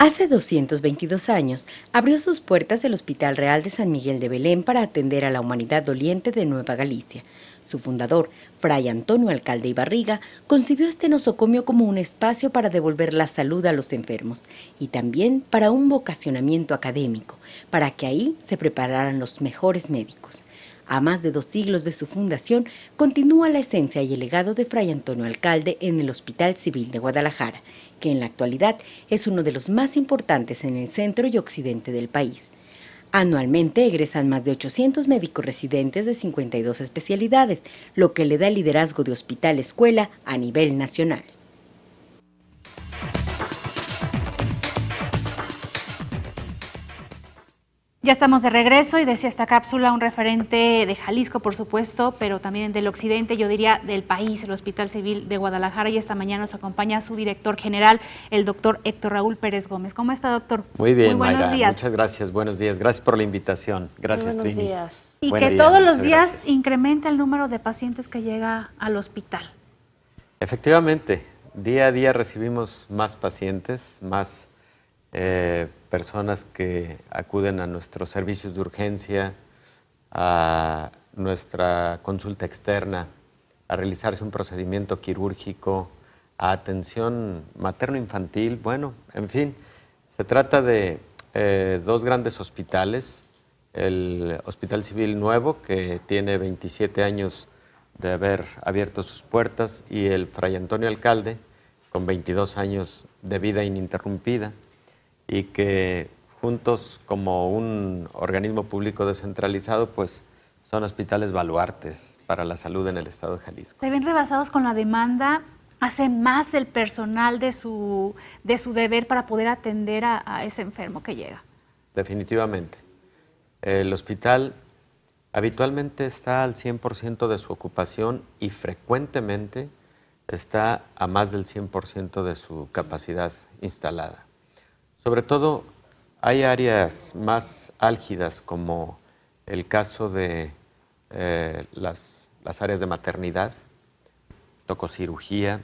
Hace 222 años abrió sus puertas el Hospital Real de San Miguel de Belén para atender a la humanidad doliente de Nueva Galicia. Su fundador, Fray Antonio Alcalde Ibarriga, concibió este nosocomio como un espacio para devolver la salud a los enfermos y también para un vocacionamiento académico, para que ahí se prepararan los mejores médicos. A más de dos siglos de su fundación, continúa la esencia y el legado de Fray Antonio Alcalde en el Hospital Civil de Guadalajara que en la actualidad es uno de los más importantes en el centro y occidente del país. Anualmente egresan más de 800 médicos residentes de 52 especialidades, lo que le da liderazgo de hospital-escuela a nivel nacional. Ya estamos de regreso y decía esta cápsula un referente de Jalisco, por supuesto, pero también del occidente, yo diría del país, el Hospital Civil de Guadalajara. Y esta mañana nos acompaña su director general, el doctor Héctor Raúl Pérez Gómez. ¿Cómo está, doctor? Muy bien, Muchas gracias, buenos días. Gracias por la invitación. Gracias, Muy buenos Días. Y que todos los días incrementa el número de pacientes que llega al hospital. Efectivamente, día a día recibimos más pacientes, más eh, personas que acuden a nuestros servicios de urgencia, a nuestra consulta externa, a realizarse un procedimiento quirúrgico, a atención materno-infantil, bueno, en fin, se trata de eh, dos grandes hospitales, el Hospital Civil Nuevo, que tiene 27 años de haber abierto sus puertas, y el Fray Antonio Alcalde, con 22 años de vida ininterrumpida y que juntos como un organismo público descentralizado, pues son hospitales baluartes para la salud en el estado de Jalisco. Se ven rebasados con la demanda, hace más el personal de su, de su deber para poder atender a, a ese enfermo que llega. Definitivamente. El hospital habitualmente está al 100% de su ocupación y frecuentemente está a más del 100% de su capacidad instalada. Sobre todo hay áreas más álgidas como el caso de eh, las, áreas de maternidad, lococirugía,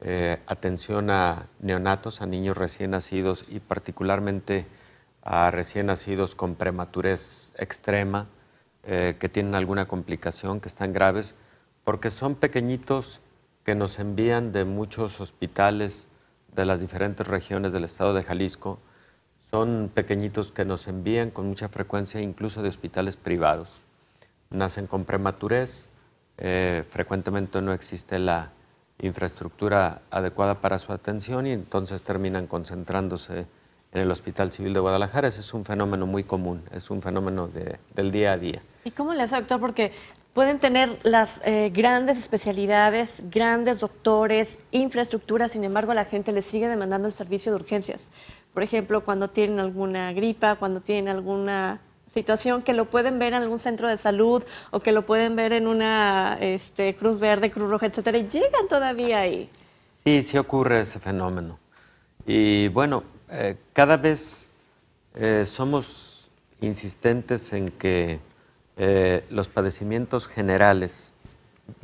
eh, atención a neonatos, a niños recién nacidos y particularmente a recién nacidos con prematurez extrema, eh, que tienen alguna complicación, que están graves, porque son pequeñitos que nos envían de muchos hospitales de las diferentes regiones del estado de Jalisco son pequeñitos que nos envían con mucha frecuencia incluso de hospitales privados. Nacen con prematurez, eh, frecuentemente no existe la infraestructura adecuada para su atención y entonces terminan concentrándose en el Hospital Civil de Guadalajara. Ese es un fenómeno muy común, es un fenómeno del día a día. ¿Y cómo le hace, doctor? Porque Pueden tener las eh, grandes especialidades, grandes doctores, infraestructuras, sin embargo la gente les sigue demandando el servicio de urgencias. Por ejemplo, cuando tienen alguna gripa, cuando tienen alguna situación que lo pueden ver en algún centro de salud o que lo pueden ver en una este, Cruz Verde, Cruz Roja, etcétera, y llegan todavía ahí. Sí, sí ocurre ese fenómeno. Y bueno, eh, cada vez eh, somos insistentes en que eh, los padecimientos generales,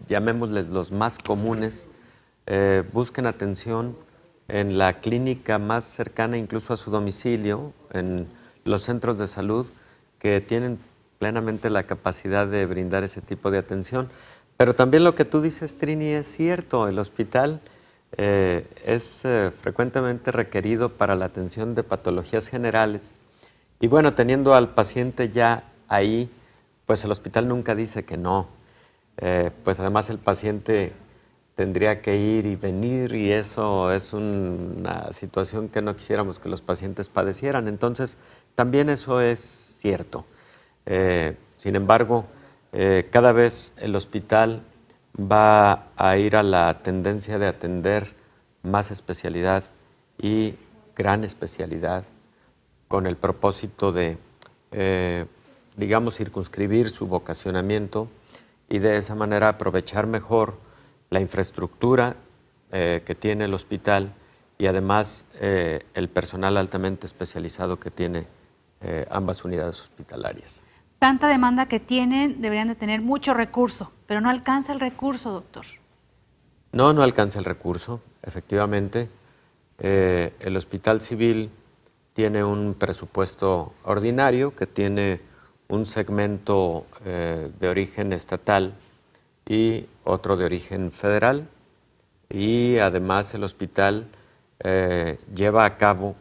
llamémosles los más comunes, eh, busquen atención en la clínica más cercana, incluso a su domicilio, en los centros de salud que tienen plenamente la capacidad de brindar ese tipo de atención. Pero también lo que tú dices, Trini, es cierto, el hospital eh, es frecuentemente requerido para la atención de patologías generales. Y bueno, teniendo al paciente ya ahí, pues el hospital nunca dice que no. Eh, pues además el paciente tendría que ir y venir y eso es una situación que no quisiéramos que los pacientes padecieran. Entonces, también eso es cierto. Eh, sin embargo, eh, cada vez el hospital va a ir a la tendencia de atender más especialidad y gran especialidad con el propósito de digamos, circunscribir su vocacionamiento y de esa manera aprovechar mejor la infraestructura eh, que tiene el hospital y además eh, el personal altamente especializado que tiene eh, ambas unidades hospitalarias. Tanta demanda que tienen, deberían de tener mucho recurso, pero no alcanza el recurso, doctor. No, no alcanza el recurso, efectivamente. el hospital civil tiene un presupuesto ordinario que tiene un segmento eh, de origen estatal y otro de origen federal. Y además el hospital eh, lleva a cabo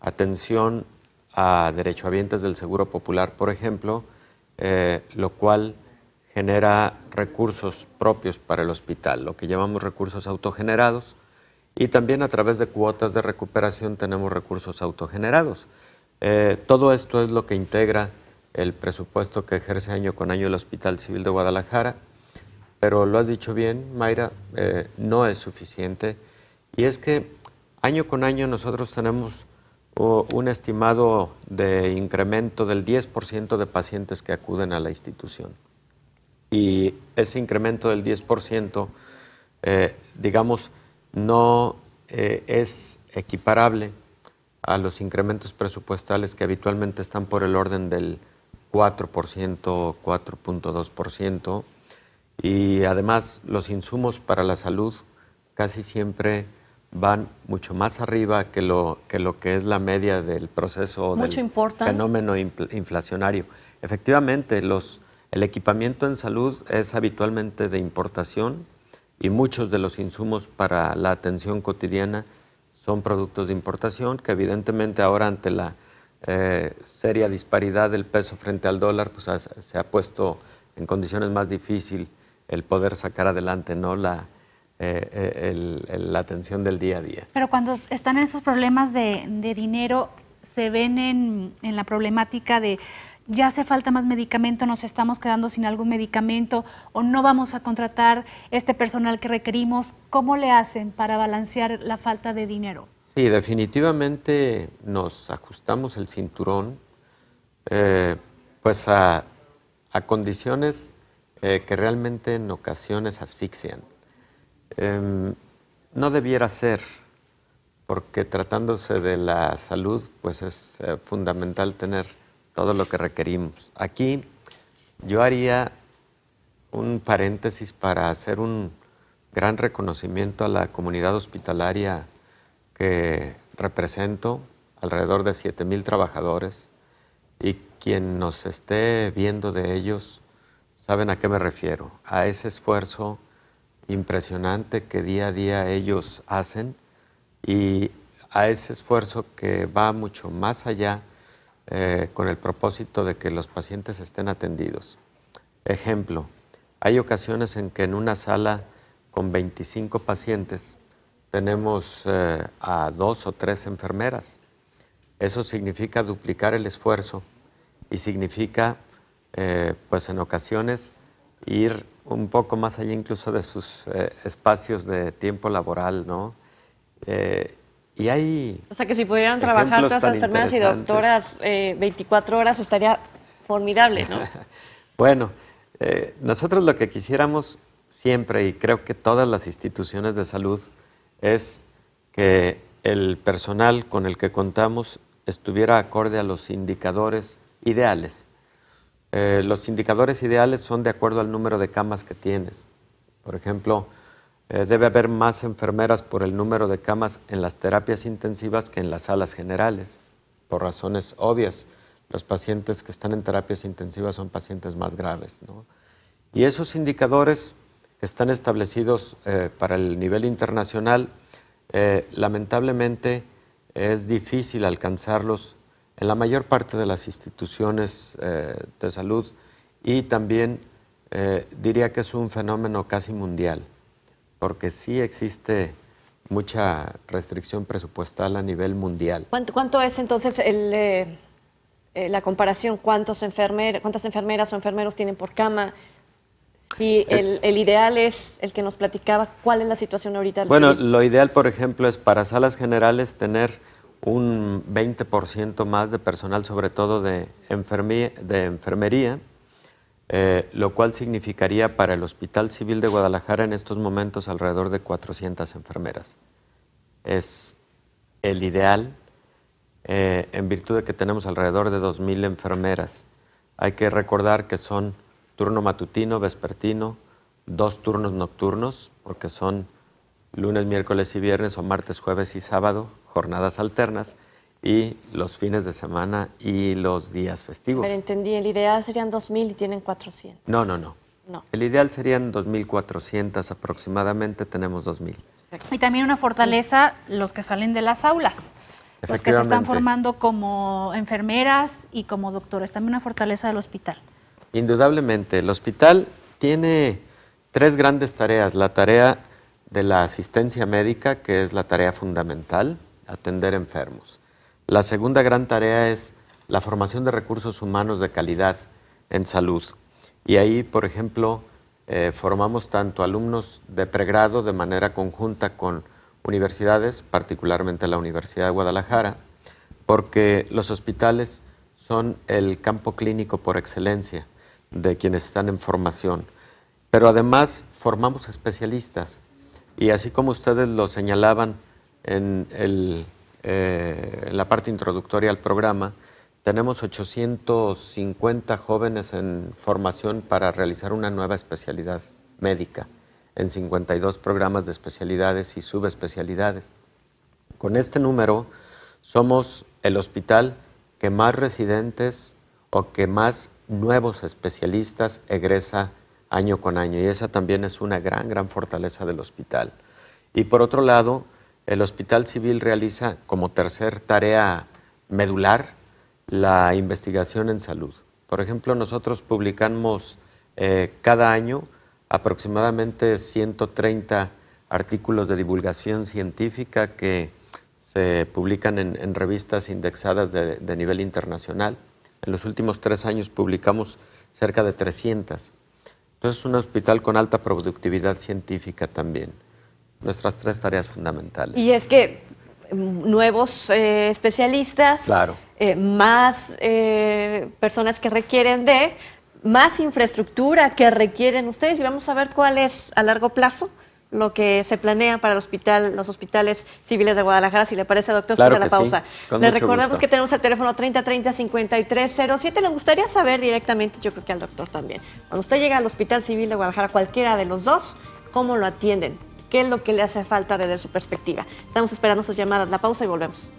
atención a derechohabientes del Seguro Popular, por ejemplo, eh, lo cual genera recursos propios para el hospital, lo que llamamos recursos autogenerados. Y también a través de cuotas de recuperación tenemos recursos autogenerados. todo esto es lo que integra el presupuesto que ejerce año con año el Hospital Civil de Guadalajara, pero lo has dicho bien, Mayra, eh, no es suficiente. Y es que año con año nosotros tenemos oh, un estimado de incremento del 10% de pacientes que acuden a la institución. Y ese incremento del 10%, eh, digamos, no eh, es equiparable a los incrementos presupuestales que habitualmente están por el orden del 4%, 4.2%, y además los insumos para la salud casi siempre van mucho más arriba que lo que, es la media del proceso mucho del fenómeno inflacionario. Efectivamente, los, el equipamiento en salud es habitualmente de importación y muchos de los insumos para la atención cotidiana son productos de importación que evidentemente ahora ante la eh, seria disparidad del peso frente al dólar, pues se ha puesto en condiciones más difíciles el poder sacar adelante ¿no? Eh, eh, la, atención del día a día. Pero cuando están en esos problemas de, dinero, se ven en, en la problemática de ya hace falta más medicamento, nos estamos quedando sin algún medicamento o no vamos a contratar este personal que requerimos. ¿Cómo le hacen para balancear la falta de dinero? Sí, definitivamente nos ajustamos el cinturón eh, pues a, condiciones eh, que realmente en ocasiones asfixian. Em, no debiera ser, porque tratándose de la salud, pues es eh, fundamental tener todo lo que requerimos. Aquí yo haría un paréntesis para hacer un gran reconocimiento a la comunidad hospitalaria que represento, alrededor de mil trabajadores, y quien nos esté viendo de ellos, saben a qué me refiero, a ese esfuerzo impresionante que día a día ellos hacen y a ese esfuerzo que va mucho más allá eh, con el propósito de que los pacientes estén atendidos. Ejemplo, hay ocasiones en que en una sala con 25 pacientes tenemos eh, a dos o tres enfermeras. Eso significa duplicar el esfuerzo y significa, eh, pues en ocasiones, ir un poco más allá incluso de sus eh, espacios de tiempo laboral, ¿no? y hay... O sea, que si pudieran trabajar todas las enfermeras y doctoras 24 horas estaría formidable, ¿no? bueno, nosotros lo que quisiéramos siempre, y creo que todas las instituciones de salud, es que el personal con el que contamos estuviera acorde a los indicadores ideales. Eh, los indicadores ideales son de acuerdo al número de camas que tienes. Por ejemplo, eh, debe haber más enfermeras por el número de camas en las terapias intensivas que en las salas generales, por razones obvias. Los pacientes que están en terapias intensivas son pacientes más graves. Y esos indicadores están establecidos eh, para el nivel internacional, eh, lamentablemente es difícil alcanzarlos en la mayor parte de las instituciones eh, de salud y también diría que es un fenómeno casi mundial, porque sí existe mucha restricción presupuestal a nivel mundial. ¿Cuánto, es entonces el, la comparación? ¿Cuántos ¿Cuántas enfermeras o enfermeros tienen por cama? Sí, el, ideal es el que nos platicaba. ¿Cuál es la situación ahorita? Bueno, lo ideal, por ejemplo, es para salas generales tener un 20% más de personal, sobre todo de, enfermería, de enfermería eh, lo cual significaría para el Hospital Civil de Guadalajara en estos momentos alrededor de 400 enfermeras. Es el ideal, eh, en virtud de que tenemos alrededor de 2.000 enfermeras. Hay que recordar que son turno matutino, vespertino, dos turnos nocturnos, porque son lunes, miércoles y viernes o martes, jueves y sábado, jornadas alternas, y los fines de semana y los días festivos. Pero entendí, el ideal serían 2.000 y tienen 400. No, no, no. no. El ideal serían 2.400 aproximadamente, tenemos 2.000. Y también una fortaleza, los que salen de las aulas, los que se están formando como enfermeras y como doctores, también una fortaleza del hospital. Indudablemente, el hospital tiene tres grandes tareas. La tarea de la asistencia médica, que es la tarea fundamental, atender enfermos. La segunda gran tarea es la formación de recursos humanos de calidad en salud. Y ahí, por ejemplo, eh, formamos tanto alumnos de pregrado de manera conjunta con universidades, particularmente la Universidad de Guadalajara, porque los hospitales son el campo clínico por excelencia de quienes están en formación. Pero además formamos especialistas y así como ustedes lo señalaban en, el, eh, la parte introductoria al programa, tenemos 850 jóvenes en formación para realizar una nueva especialidad médica en 52 programas de especialidades y subespecialidades. Con este número somos el hospital que más residentes o que más nuevos especialistas egresa año con año y esa también es una gran, gran fortaleza del hospital. Y por otro lado, el Hospital Civil realiza como tercer tarea medular la investigación en salud. Por ejemplo, nosotros publicamos eh, cada año aproximadamente 130 artículos de divulgación científica que se publican en, revistas indexadas de nivel internacional. En los últimos tres años publicamos cerca de 300. Entonces es un hospital con alta productividad científica también. Nuestras tres tareas fundamentales. Y es que mm, nuevos eh, especialistas, eh, más eh, personas que requieren de, más infraestructura que requieren ustedes y vamos a ver cuál es a largo plazo lo que se planea para el hospital, los hospitales civiles de Guadalajara. Si le parece, doctor, claro la pausa. Le recordamos que tenemos el teléfono 3030-5307. Nos gustaría saber directamente, yo creo que al doctor también, cuando usted llega al hospital civil de Guadalajara, cualquiera de los dos, ¿cómo lo atienden? ¿Qué es lo que le hace falta desde su perspectiva? Estamos esperando sus llamadas. La pausa y volvemos.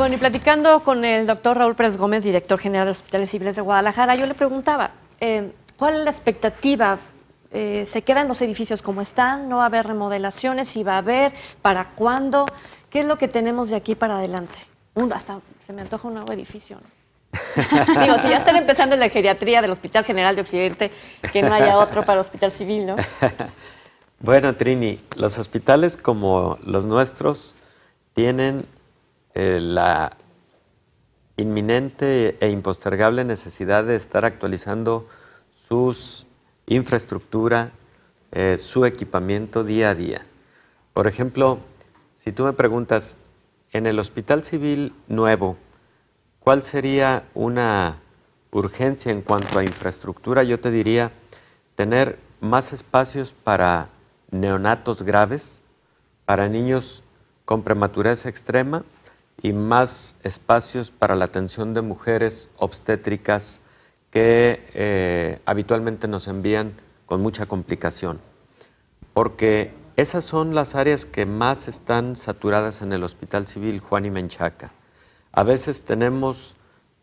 Bueno, y platicando con el doctor Raúl Pérez Gómez, director general de Hospitales Civiles de Guadalajara, yo le preguntaba, eh, ¿cuál es la expectativa? Eh, ¿Se quedan los edificios como están? ¿No va a haber remodelaciones? ¿Si va a haber? ¿Para cuándo? ¿Qué es lo que tenemos de aquí para adelante? hasta se me antoja un nuevo edificio, ¿no? Digo, si ya están empezando en la geriatría del Hospital General de Occidente, que no haya otro para el Hospital Civil, ¿no? bueno, Trini, los hospitales como los nuestros tienen eh, la inminente e impostergable necesidad de estar actualizando sus infraestructura, eh, su equipamiento día a día. Por ejemplo, si tú me preguntas, en el Hospital Civil Nuevo, ¿cuál sería una urgencia en cuanto a infraestructura? Yo te diría tener más espacios para neonatos graves, para niños con prematurez extrema, y más espacios para la atención de mujeres obstétricas que eh, habitualmente nos envían con mucha complicación, porque esas son las áreas que más están saturadas en el Hospital Civil Juan y Menchaca. A veces tenemos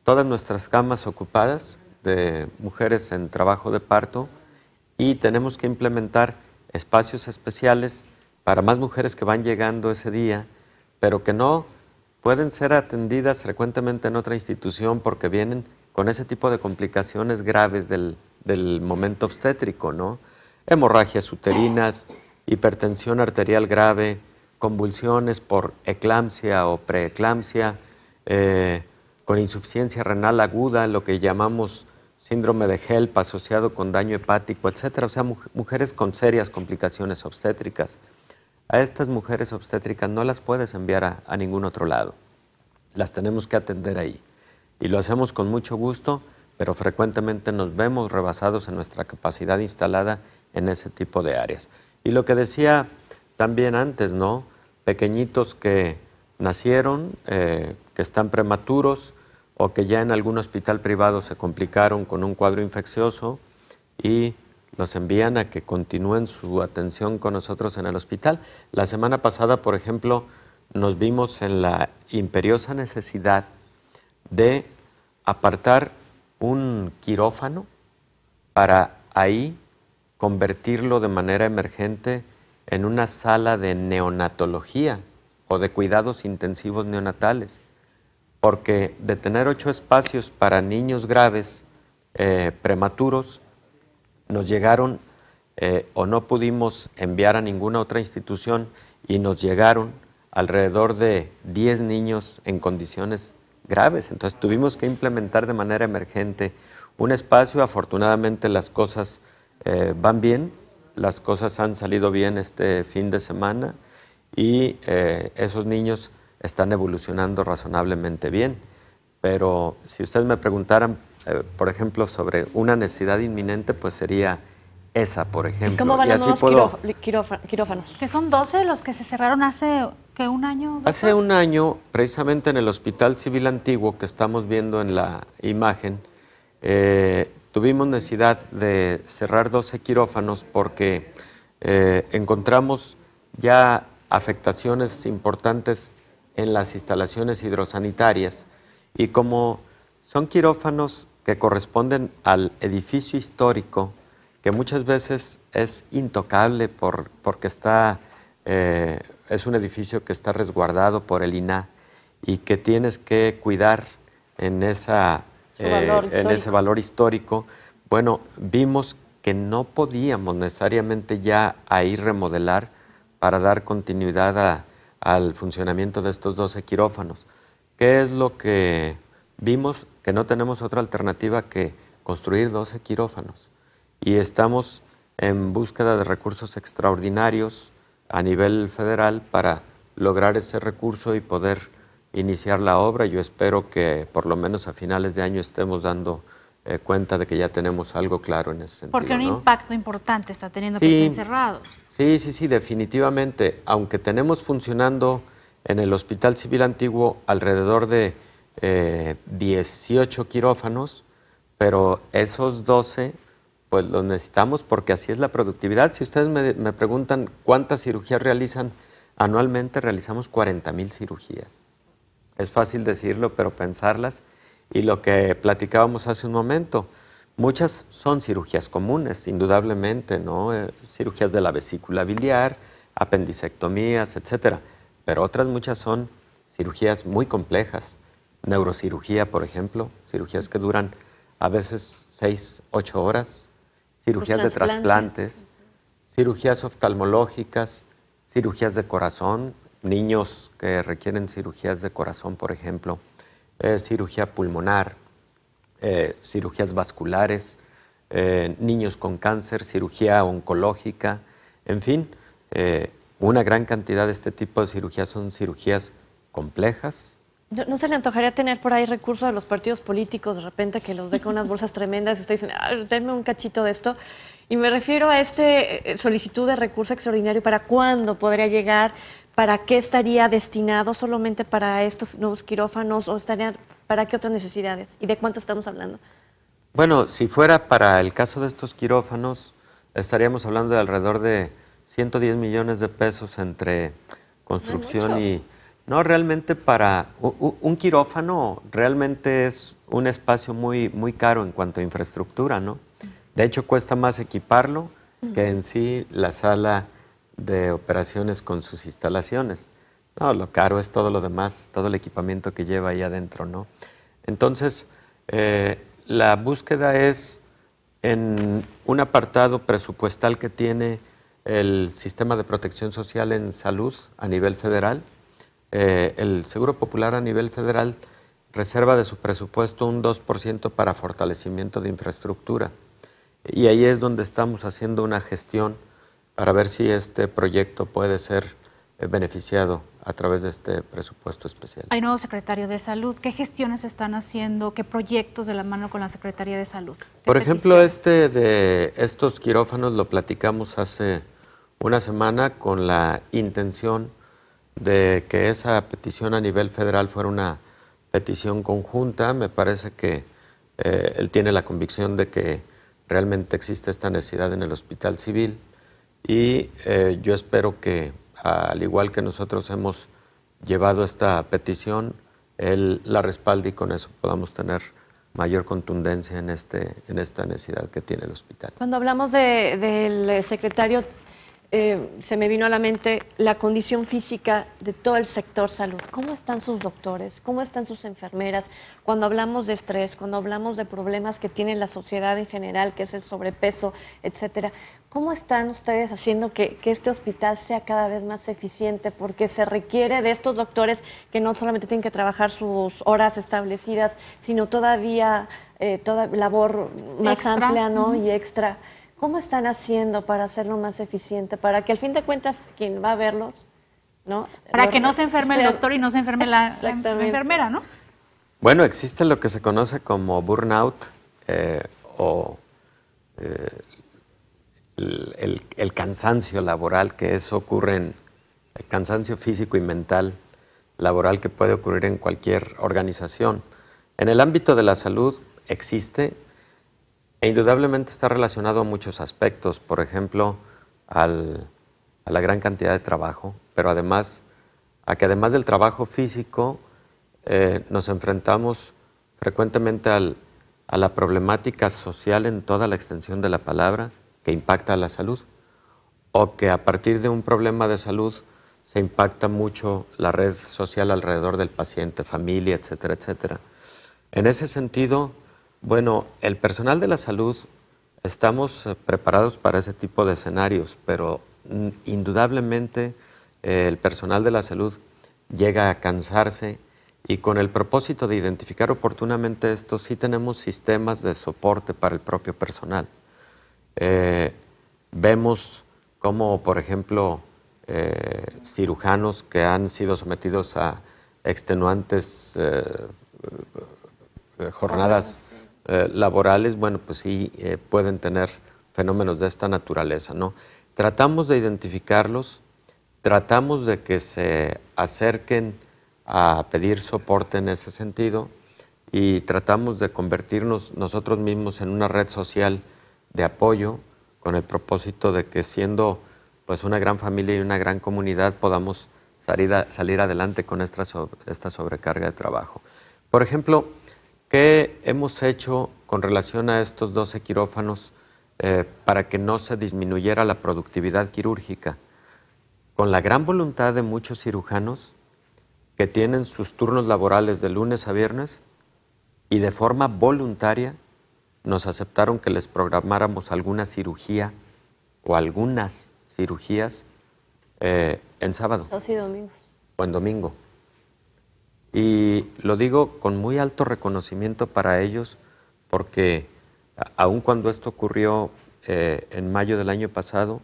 todas nuestras camas ocupadas de mujeres en trabajo de parto y tenemos que implementar espacios especiales para más mujeres que van llegando ese día, pero que no pueden ser atendidas frecuentemente en otra institución porque vienen con ese tipo de complicaciones graves del, momento obstétrico, ¿no? Hemorragias uterinas, hipertensión arterial grave, convulsiones por eclampsia o preeclampsia, eh, con insuficiencia renal aguda, lo que llamamos síndrome de HELP asociado con daño hepático, etcétera. O sea, mujeres con serias complicaciones obstétricas a estas mujeres obstétricas no las puedes enviar a, ningún otro lado. Las tenemos que atender ahí. Y lo hacemos con mucho gusto, pero frecuentemente nos vemos rebasados en nuestra capacidad instalada en ese tipo de áreas. Y lo que decía también antes, ¿no? Pequeñitos que nacieron, eh, que están prematuros o que ya en algún hospital privado se complicaron con un cuadro infeccioso y los envían a que continúen su atención con nosotros en el hospital. La semana pasada, por ejemplo, nos vimos en la imperiosa necesidad de apartar un quirófano para ahí convertirlo de manera emergente en una sala de neonatología o de cuidados intensivos neonatales, porque de tener ocho espacios para niños graves eh, prematuros, nos llegaron eh, o no pudimos enviar a ninguna otra institución y nos llegaron alrededor de 10 niños en condiciones graves. Entonces tuvimos que implementar de manera emergente un espacio. Afortunadamente las cosas eh, van bien, las cosas han salido bien este fin de semana y eh, esos niños están evolucionando razonablemente bien. Pero si ustedes me preguntaran eh, por ejemplo, sobre una necesidad inminente, pues sería esa, por ejemplo. ¿Y cómo van los quirófanos? Que son 12 los que se cerraron hace que un año. Hace un año, precisamente en el Hospital Civil Antiguo que estamos viendo en la imagen, eh, tuvimos necesidad de cerrar 12 quirófanos porque eh, encontramos ya afectaciones importantes en las instalaciones hidrosanitarias y como son quirófanos que corresponden al edificio histórico, que muchas veces es intocable por, porque está, eh, es un edificio que está resguardado por el INAH y que tienes que cuidar en, esa, eh, en ese valor histórico. Bueno, vimos que no podíamos necesariamente ya ahí remodelar para dar continuidad al funcionamiento de estos 12 quirófanos. ¿Qué es lo que vimos que no tenemos otra alternativa que construir 12 quirófanos y estamos en búsqueda de recursos extraordinarios a nivel federal para lograr ese recurso y poder iniciar la obra. Yo espero que por lo menos a finales de año estemos dando eh, cuenta de que ya tenemos algo claro en ese sentido. Porque un impacto importante está teniendo que estar cerrados. Sí, sí, sí, definitivamente. Aunque tenemos funcionando en el Hospital Civil Antiguo alrededor de 18 eh, quirófanos, pero esos 12 pues los necesitamos porque así es la productividad. Si ustedes me, preguntan cuántas cirugías realizan, anualmente realizamos 40 mil cirugías. Es fácil decirlo, pero pensarlas y lo que platicábamos hace un momento, muchas son cirugías comunes, indudablemente, eh, cirugías de la vesícula biliar, apendicectomías, etcétera, pero otras muchas son cirugías muy complejas neurocirugía, por ejemplo, cirugías que duran a veces seis, ocho horas, cirugías de trasplantes, cirugías oftalmológicas, cirugías de corazón, niños que requieren cirugías de corazón, por ejemplo, eh, cirugía pulmonar, eh, cirugías vasculares, eh, niños con cáncer, cirugía oncológica, en fin, una gran cantidad de este tipo de cirugías son cirugías complejas, ¿No, se le antojaría tener por ahí recursos de los partidos políticos de repente que los ve con unas bolsas tremendas y ustedes dicen, ah, denme un cachito de esto? Y me refiero a este eh, solicitud de recurso extraordinario, ¿para cuándo podría llegar? ¿Para qué estaría destinado solamente para estos nuevos quirófanos o estaría para qué otras necesidades? ¿Y de cuánto estamos hablando? Bueno, si fuera para el caso de estos quirófanos, estaríamos hablando de alrededor de 110 millones de pesos entre construcción y no, realmente para un quirófano realmente es un espacio muy, muy caro en cuanto a infraestructura, ¿no? De hecho, cuesta más equiparlo que en sí la sala de operaciones con sus instalaciones. No, lo caro es todo lo demás, todo el equipamiento que lleva ahí adentro, ¿no? Entonces, eh, la búsqueda es en un apartado presupuestal que tiene el sistema de protección social en salud a nivel federal, eh, el Seguro Popular a nivel federal reserva de su presupuesto un 2% para fortalecimiento de infraestructura. Y ahí es donde estamos haciendo una gestión para ver si este proyecto puede ser eh, beneficiado a través de este presupuesto especial. Hay nuevo secretario de Salud. ¿Qué gestiones están haciendo? ¿Qué proyectos de la mano con la Secretaría de Salud? Por ejemplo, este de estos quirófanos lo platicamos hace una semana con la intención de que esa petición a nivel federal fuera una petición conjunta. Me parece que eh, él tiene la convicción de que realmente existe esta necesidad en el hospital civil y eh, yo espero que, al igual que nosotros hemos llevado esta petición, él la respalde y con eso podamos tener mayor contundencia en, este, en esta necesidad que tiene el hospital. Cuando hablamos del secretario eh, se me vino a la mente la condición física de todo el sector salud. ¿Cómo están sus doctores? ¿Cómo están sus enfermeras? Cuando hablamos de estrés, cuando hablamos de problemas que tiene la sociedad en general, que es el sobrepeso, etcétera, ¿cómo están ustedes haciendo que, este hospital sea cada vez más eficiente? Porque se requiere de estos doctores que no solamente tienen que trabajar sus horas establecidas, sino todavía eh, toda labor más amplia ¿no? y extra. ¿Cómo están haciendo para hacerlo más eficiente? Para que al fin de cuentas quien va a verlos, ¿no? Para que no se enferme el doctor y no se enferme la, enfermera, ¿no? Bueno, existe lo que se conoce como burnout eh, o eh, el, cansancio laboral, que eso ocurre en el cansancio físico y mental laboral que puede ocurrir en cualquier organización. En el ámbito de la salud existe e indudablemente está relacionado a muchos aspectos, por ejemplo, a la gran cantidad de trabajo, pero además a que además del trabajo físico eh, nos enfrentamos frecuentemente a la problemática social en toda la extensión de la palabra que impacta a la salud, o que a partir de un problema de salud se impacta mucho la red social alrededor del paciente, familia, etcétera, etcétera. En ese sentido, bueno, el personal de la salud estamos eh, preparados para ese tipo de escenarios, pero mm, indudablemente eh, el personal de la salud llega a cansarse y con el propósito de identificar oportunamente esto, sí tenemos sistemas de soporte para el propio personal. Eh, vemos como, por ejemplo, cirujanos que han sido sometidos a extenuantes jornadas eh, laborales, bueno, pues sí eh, pueden tener fenómenos de esta naturaleza, ¿no? Tratamos de identificarlos, tratamos de que se acerquen a pedir soporte en ese sentido y tratamos de convertirnos nosotros mismos en una red social de apoyo con el propósito de que siendo pues una gran familia y una gran comunidad podamos salir, salir adelante con esta sobrecarga de trabajo. Por ejemplo, ¿Qué hemos hecho con relación a estos 12 quirófanos eh, para que no se disminuyera la productividad quirúrgica? Con la gran voluntad de muchos cirujanos que tienen sus turnos laborales de lunes a viernes y de forma voluntaria nos aceptaron que les programáramos alguna cirugía o algunas cirugías eh, en sábado. sí, O en domingo. Y lo digo con muy alto reconocimiento para ellos porque aun cuando esto ocurrió eh, en mayo del año pasado,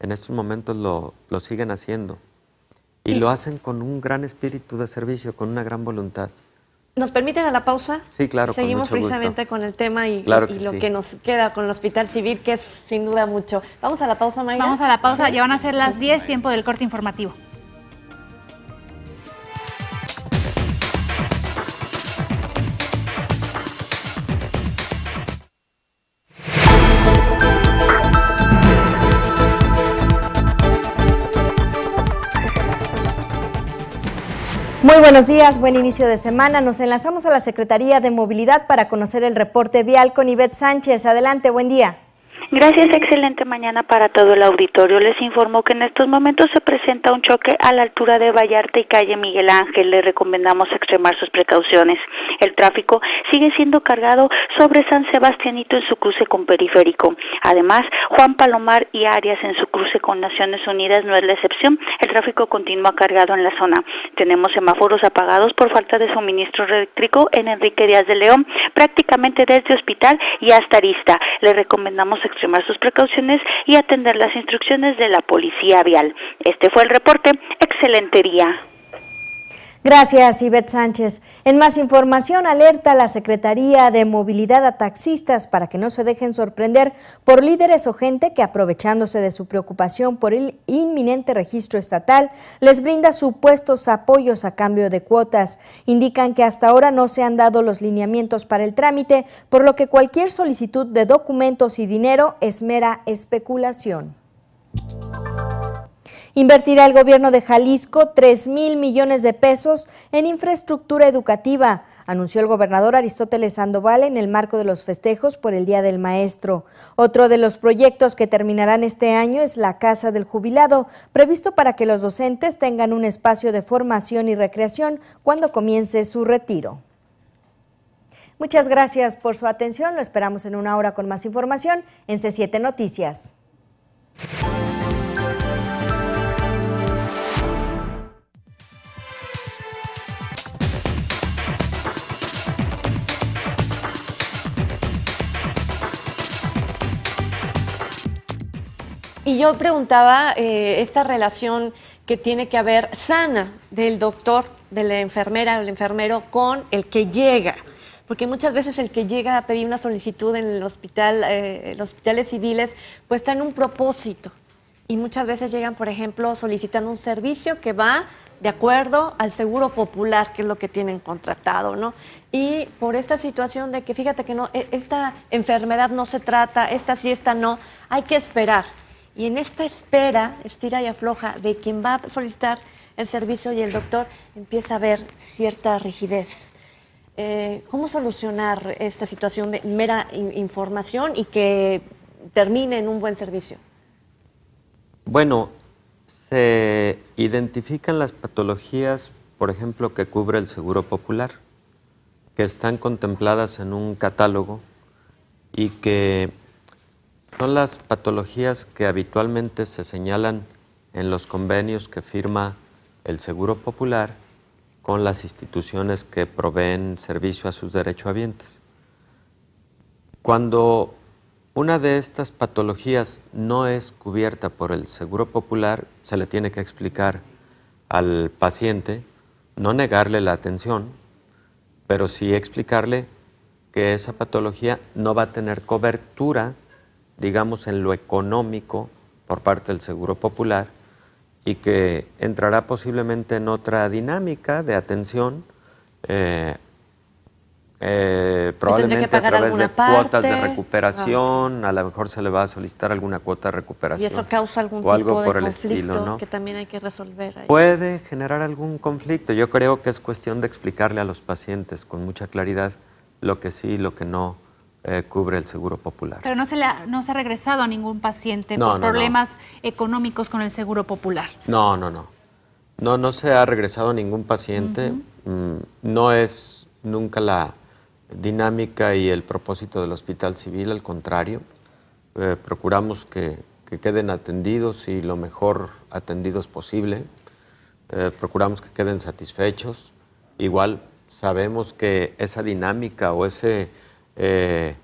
en estos momentos lo, lo siguen haciendo. Y, lo hacen con un gran espíritu de servicio, con una gran voluntad. ¿Nos permiten a la pausa? Sí, claro. Seguimos precisamente con el tema y, lo que nos queda con el Hospital Civil, que es sin duda mucho. Vamos a la pausa, Mayra. Vamos a la pausa, ya van a ser las 10, tiempo del corte informativo. Muy buenos días, buen inicio de semana. Nos enlazamos a la Secretaría de Movilidad para conocer el reporte vial con Ivette Sánchez. Adelante, buen día. Gracias, excelente mañana para todo el auditorio. Les informo que en estos momentos se presenta un choque a la altura de Vallarta y calle Miguel Ángel. Les recomendamos extremar sus precauciones. El tráfico sigue siendo cargado sobre San Sebastianito en su cruce con Periférico. Además, Juan Palomar y Arias en su cruce con Naciones Unidas no es la excepción. El tráfico continúa cargado en la zona. Tenemos semáforos apagados por falta de suministro eléctrico en Enrique Díaz de León, prácticamente desde Hospital y hasta Arista. Le recomendamos extremar sus precauciones y atender las instrucciones de la policía vial. Este fue el reporte. Excelente día. Gracias, Ivette Sánchez. En más información, alerta a la Secretaría de Movilidad a taxistas para que no se dejen sorprender por líderes o gente que, aprovechándose de su preocupación por el inminente registro estatal, les brinda supuestos apoyos a cambio de cuotas. Indican que hasta ahora no se han dado los lineamientos para el trámite, por lo que cualquier solicitud de documentos y dinero es mera especulación. Invertirá el gobierno de Jalisco 3 mil millones de pesos en infraestructura educativa, anunció el gobernador Aristóteles Sandoval en el marco de los festejos por el Día del Maestro. Otro de los proyectos que terminarán este año es la Casa del Jubilado, previsto para que los docentes tengan un espacio de formación y recreación cuando comience su retiro. Muchas gracias por su atención. Lo esperamos en una hora con más información en C7 Noticias. Y yo preguntaba eh, esta relación que tiene que haber sana del doctor, de la enfermera o el enfermero con el que llega. Porque muchas veces el que llega a pedir una solicitud en el hospital, eh, los hospitales civiles, pues está en un propósito. Y muchas veces llegan, por ejemplo, solicitando un servicio que va de acuerdo al seguro popular, que es lo que tienen contratado, ¿no? Y por esta situación de que fíjate que no, e-, esta enfermedad no se trata, esta sí, esta no, hay que esperar y en esta espera, estira y afloja, de quien va a solicitar el servicio y el doctor empieza a ver cierta rigidez. Eh, ¿Cómo solucionar esta situación de mera información y que termine en un buen servicio? Bueno, se identifican las patologías, por ejemplo, que cubre el Seguro Popular, que están contempladas en un catálogo y que son las patologías que habitualmente se señalan en los convenios que firma el Seguro Popular con las instituciones que proveen servicio a sus derechohabientes. Cuando una de estas patologías no es cubierta por el Seguro Popular, se le tiene que explicar al paciente, no negarle la atención, pero sí explicarle que esa patología no va a tener cobertura digamos, en lo económico por parte del Seguro Popular y que entrará posiblemente en otra dinámica de atención. Eh, eh, probablemente a través de cuotas de recuperación, ah, a lo mejor se le va a solicitar alguna cuota de recuperación. Y eso causa algún o algo por el estilo, que también hay que resolver. Puede generar algún conflicto. Yo creo que es cuestión de explicarle a los pacientes con mucha claridad lo que sí y lo que no eh, cubre el Seguro Popular. Pero no se, ha, no se ha regresado a ningún paciente por problemas económicos con el Seguro Popular. No, no, no. No, no se ha regresado a ningún paciente. Mm, no es nunca la dinámica y el propósito del Hospital Civil, al contrario. Eh, procuramos que, que, queden atendidos y lo mejor atendidos posible. Eh, procuramos que queden satisfechos. Igual sabemos que esa dinámica o ese eh,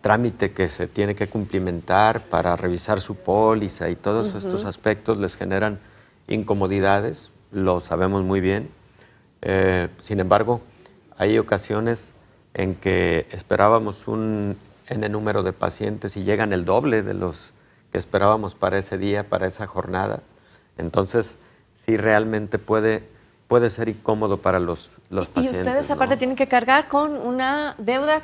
trámite que se tiene que cumplimentar para revisar su póliza y todos estos aspectos les generan incomodidades, lo sabemos muy bien. Eh, sin embargo, hay ocasiones en que esperábamos un N número de pacientes y llegan el doble de los que esperábamos para ese día, para esa jornada. Entonces, sí realmente puede, puede ser incómodo para los, los pacientes. Y ustedes aparte tienen que cargar con una deuda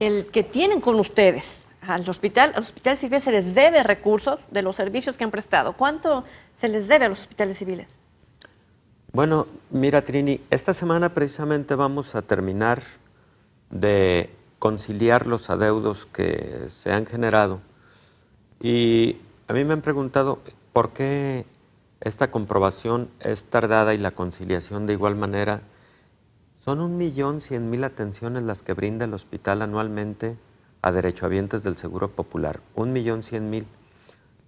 el que tienen con ustedes. Al hospital, al hospital civil se les debe recursos de los servicios que han prestado. ¿Cuánto se les debe a los hospitales civiles? Bueno, mira Trini, esta semana precisamente vamos a terminar de conciliar los adeudos que se han generado. Y a mí me han preguntado por qué esta comprobación es tardada y la conciliación de igual manera son mil atenciones las que brinda el hospital anualmente a derechohabientes del Seguro Popular. Un millón mil.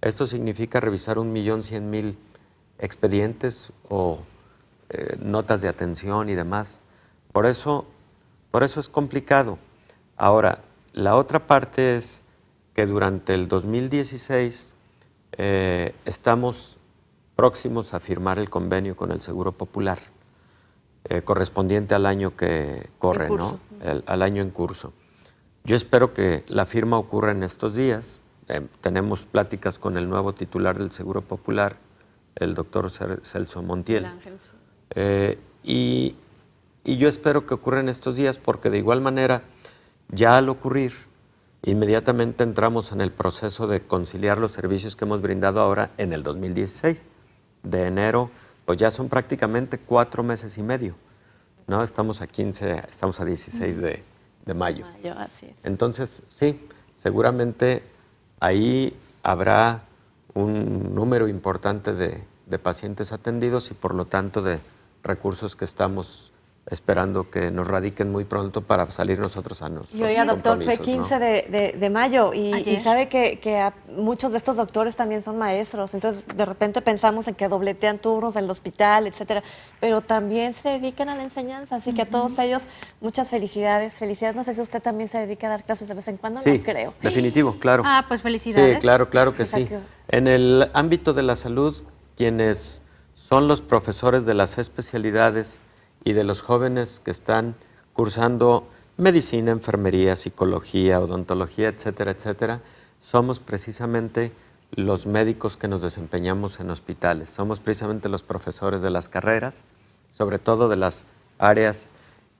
Esto significa revisar un millón mil expedientes o eh, notas de atención y demás. Por eso, por eso es complicado. Ahora, la otra parte es que durante el 2016 eh, estamos próximos a firmar el convenio con el Seguro Popular. Eh, correspondiente al año que corre, ¿no? al año en curso. Yo espero que la firma ocurra en estos días. Em, tenemos pláticas con el nuevo titular del Seguro Popular, el doctor Celso Montiel. Eh, y, y, yo espero que ocurra en estos días porque de igual manera, ya al ocurrir, inmediatamente entramos en el proceso de conciliar los servicios que hemos brindado ahora en el 2016, de enero pues ya son prácticamente cuatro meses y medio. ¿no? Estamos a 15, estamos a 16 de, mayo. Entonces, sí, seguramente ahí habrá un número importante de pacientes atendidos y por lo tanto de recursos que estamos esperando que nos radiquen muy pronto para salir nosotros a nosotros. Yo ya, doctor, fue 15 de, mayo y, sabe que, muchos de estos doctores también son maestros, entonces de repente pensamos en que dobletean turnos en el hospital, etcétera, pero también se dedican a la enseñanza, así que a todos ellos muchas felicidades, felicidades, no sé si usted también se dedica a dar clases de vez en cuando, no creo. definitivo, claro. Ah, pues felicidades. Sí, claro, claro que sí. En el ámbito de la salud, quienes son los profesores de las especialidades, y de los jóvenes que están cursando medicina, enfermería, psicología, odontología, etcétera, etcétera, somos precisamente los médicos que nos desempeñamos en hospitales, somos precisamente los profesores de las carreras, sobre todo de las áreas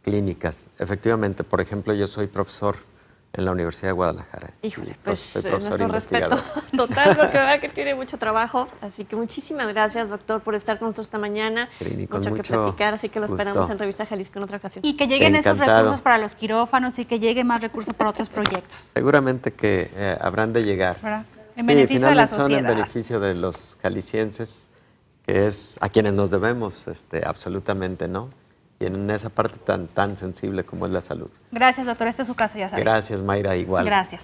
clínicas. Efectivamente, por ejemplo, yo soy profesor en la Universidad de Guadalajara. Híjole, pues eh, nuestro respeto total, porque verdad que tiene mucho trabajo. Así que muchísimas gracias, doctor, por estar con nosotros esta mañana. mucho que platicar, así que lo esperamos en Revista Jalisco en otra ocasión. Y que lleguen esos recursos para los quirófanos y que lleguen más recursos para otros proyectos. Seguramente que eh, habrán de llegar. En beneficio de la sociedad. en beneficio de los jaliscienses, que es a quienes nos debemos este, absolutamente, ¿no? en esa parte tan, tan sensible como es la salud. Gracias, doctor. Esta es su casa, ya sabes Gracias, Mayra, igual. Gracias.